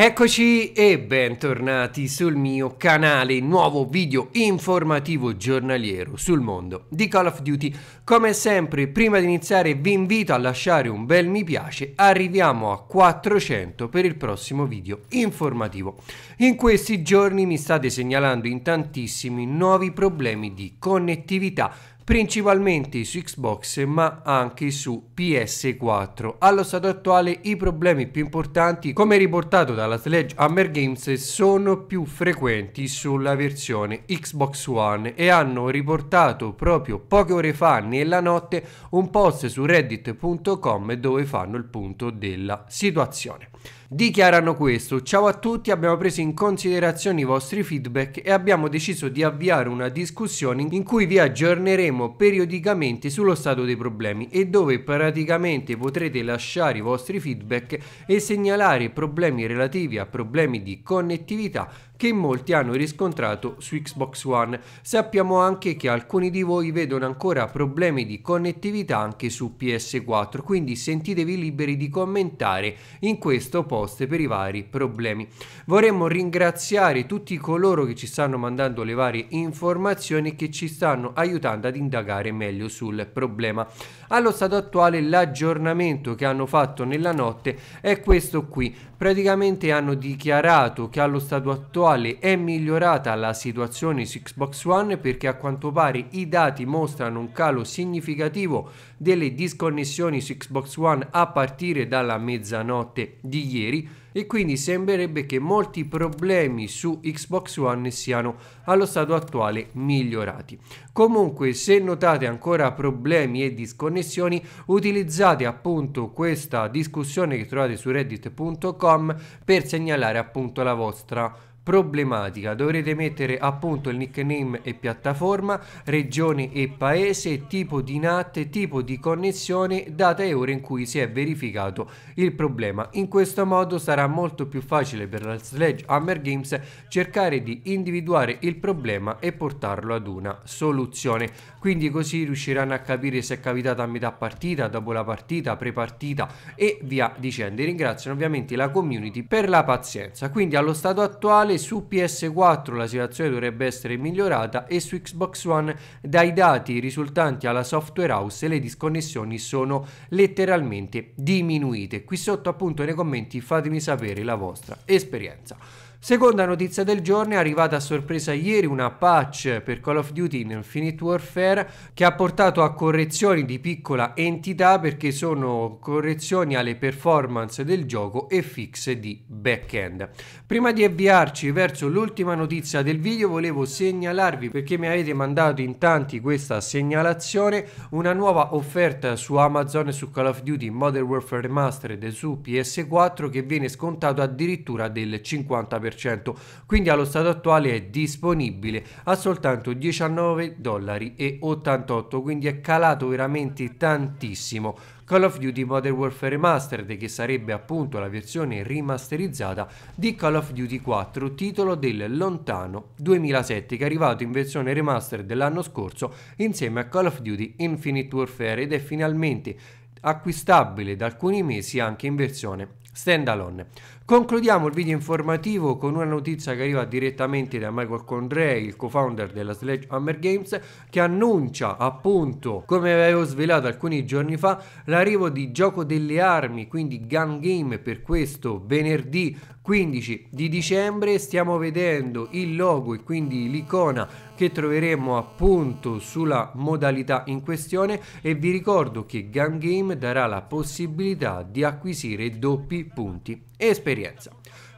Eccoci e bentornati sul mio canale, nuovo video informativo giornaliero sul mondo di Call of Duty. Come sempre, prima di iniziare vi invito a lasciare un bel mi piace, arriviamo a 400 per il prossimo video informativo. In questi giorni mi state segnalando in tantissimi nuovi problemi di connettività principalmente su Xbox ma anche su PS4. Allo stato attuale i problemi più importanti, come riportato dalla Sledgehammer Games, sono più frequenti sulla versione Xbox One e hanno riportato proprio poche ore fa nella notte un post su reddit.com dove fanno il punto della situazione dichiarano questo. Ciao a tutti, abbiamo preso in considerazione i vostri feedback e abbiamo deciso di avviare una discussione in cui vi aggiorneremo periodicamente sullo stato dei problemi e dove praticamente potrete lasciare i vostri feedback e segnalare problemi relativi a problemi di connettività che molti hanno riscontrato su Xbox One. Sappiamo anche che alcuni di voi vedono ancora problemi di connettività anche su PS4, quindi sentitevi liberi di commentare in questo post per i vari problemi. Vorremmo ringraziare tutti coloro che ci stanno mandando le varie informazioni che ci stanno aiutando ad indagare meglio sul problema. Allo stato attuale l'aggiornamento che hanno fatto nella notte è questo qui praticamente hanno dichiarato che allo stato attuale è migliorata la situazione su Xbox One perché a quanto pare i dati mostrano un calo significativo delle disconnessioni su Xbox One a partire dalla mezzanotte di ieri e quindi sembrerebbe che molti problemi su Xbox One siano allo stato attuale migliorati. Comunque se notate ancora problemi e disconnessioni utilizzate appunto questa discussione che trovate su reddit.com per segnalare appunto la vostra problematica. Dovrete mettere appunto il nickname e piattaforma, regione e paese, tipo di NAT, tipo di connessione, data e ora in cui si è verificato il problema. In questo modo sarà molto più facile per la Sledge Sledgehammer Games cercare di individuare il problema e portarlo ad una soluzione. Quindi così riusciranno a capire se è capitata a metà partita, dopo la partita, prepartita e via dicendo. E ringraziano ovviamente la community per la pazienza. Quindi allo stato attuale su PS4 la situazione dovrebbe essere migliorata e su Xbox One dai dati risultanti alla software house le disconnessioni sono letteralmente diminuite. Qui sotto appunto nei commenti fatemi sapere la vostra esperienza. Seconda notizia del giorno è arrivata a sorpresa ieri una patch per Call of Duty in Infinite Warfare che ha portato a correzioni di piccola entità perché sono correzioni alle performance del gioco e fix di back-end. Prima di avviarci verso l'ultima notizia del video volevo segnalarvi perché mi avete mandato in tanti questa segnalazione una nuova offerta su Amazon su Call of Duty Modern Warfare Remastered su PS4 che viene scontato addirittura del 50% 40%, quindi allo stato attuale è disponibile a soltanto 19 dollari, e 88, quindi è calato veramente tantissimo. Call of Duty Modern Warfare Remastered, che sarebbe appunto la versione rimasterizzata di Call of Duty 4, titolo del lontano 2007, che è arrivato in versione remastered dell'anno scorso insieme a Call of Duty Infinite Warfare ed è finalmente acquistabile da alcuni mesi anche in versione standalone. Concludiamo il video informativo con una notizia che arriva direttamente da Michael Condrei, il co-founder della Sledgehammer Games, che annuncia appunto, come avevo svelato alcuni giorni fa, l'arrivo di Gioco delle Armi, quindi Gun Game per questo venerdì 15 di dicembre. Stiamo vedendo il logo e quindi l'icona che troveremo appunto sulla modalità in questione e vi ricordo che Gun Game darà la possibilità di acquisire doppi punti esperienza esperienza.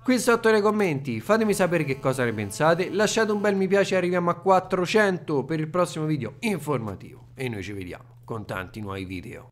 Qui sotto nei commenti fatemi sapere che cosa ne pensate, lasciate un bel mi piace arriviamo a 400 per il prossimo video informativo e noi ci vediamo con tanti nuovi video.